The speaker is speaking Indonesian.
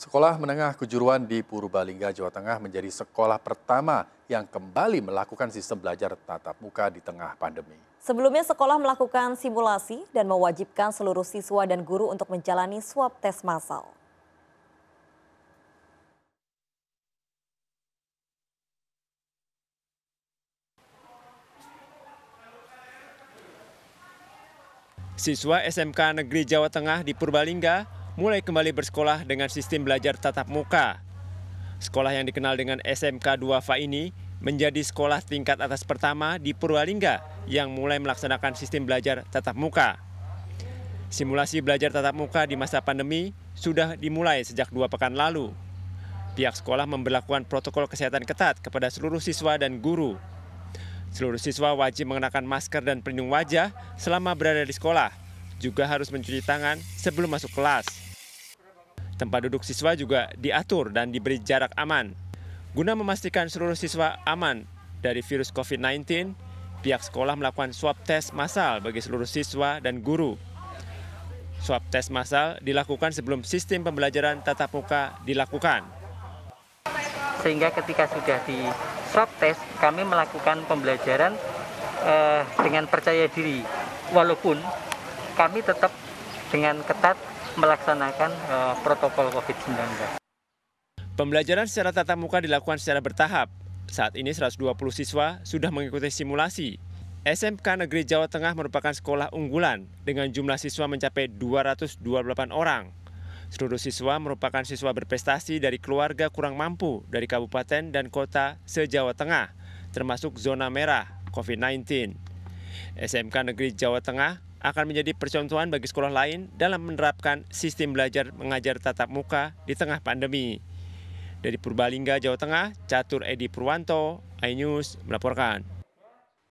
Sekolah Menengah Kejuruan di Purbalingga, Jawa Tengah menjadi sekolah pertama yang kembali melakukan sistem belajar tatap muka di tengah pandemi. Sebelumnya sekolah melakukan simulasi dan mewajibkan seluruh siswa dan guru untuk menjalani swab tes massal. Siswa SMK Negeri Jawa Tengah di Purbalingga mulai kembali bersekolah dengan sistem belajar tatap muka. Sekolah yang dikenal dengan SMK 2 FA ini menjadi sekolah tingkat atas pertama di Purwalingga yang mulai melaksanakan sistem belajar tatap muka. Simulasi belajar tatap muka di masa pandemi sudah dimulai sejak dua pekan lalu. Pihak sekolah memperlakukan protokol kesehatan ketat kepada seluruh siswa dan guru. Seluruh siswa wajib mengenakan masker dan pelindung wajah selama berada di sekolah. Juga harus mencuci tangan sebelum masuk kelas. Tempat duduk siswa juga diatur dan diberi jarak aman. Guna memastikan seluruh siswa aman dari virus COVID-19, pihak sekolah melakukan swab tes massal bagi seluruh siswa dan guru. Swab tes massal dilakukan sebelum sistem pembelajaran tatap muka dilakukan. Sehingga ketika sudah di swab test, kami melakukan pembelajaran eh, dengan percaya diri. Walaupun kami tetap dengan ketat melaksanakan uh, protokol COVID-19. Pembelajaran secara tatap muka dilakukan secara bertahap. Saat ini 120 siswa sudah mengikuti simulasi. SMK Negeri Jawa Tengah merupakan sekolah unggulan dengan jumlah siswa mencapai 228 orang. Seluruh siswa merupakan siswa berprestasi dari keluarga kurang mampu dari kabupaten dan kota se-Jawa Tengah, termasuk zona merah COVID-19. SMK Negeri Jawa Tengah akan menjadi percontohan bagi sekolah lain dalam menerapkan sistem belajar mengajar tatap muka di tengah pandemi. Dari Purbalingga, Jawa Tengah, Catur Edi Purwanto, iNews melaporkan.